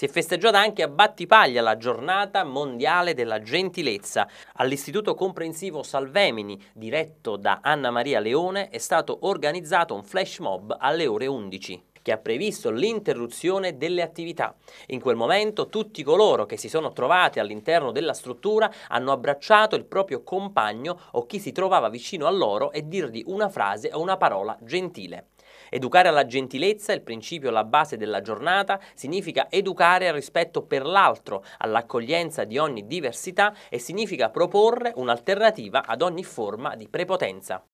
Si è festeggiata anche a Battipaglia la giornata mondiale della gentilezza. All'Istituto Comprensivo Salvemini, diretto da Anna Maria Leone, è stato organizzato un flash mob alle ore 11 che ha previsto l'interruzione delle attività. In quel momento tutti coloro che si sono trovati all'interno della struttura hanno abbracciato il proprio compagno o chi si trovava vicino a loro e dirgli una frase o una parola gentile. Educare alla gentilezza, il principio alla base della giornata, significa educare al rispetto per l'altro, all'accoglienza di ogni diversità e significa proporre un'alternativa ad ogni forma di prepotenza.